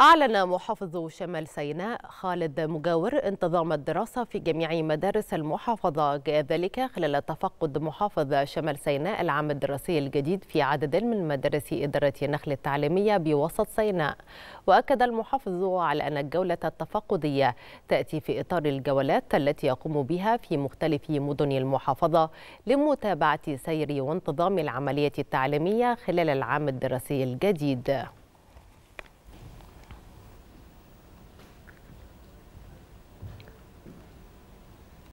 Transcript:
أعلن محافظ شمال سيناء خالد مجاور انتظام الدراسة في جميع مدارس المحافظة ذلك خلال تفقد محافظ شمال سيناء العام الدراسي الجديد في عدد من مدارس إدارة النخل التعليمية بوسط سيناء وأكد المحافظ على أن الجولة التفقدية تأتي في إطار الجولات التي يقوم بها في مختلف مدن المحافظة لمتابعة سير وانتظام العملية التعليمية خلال العام الدراسي الجديد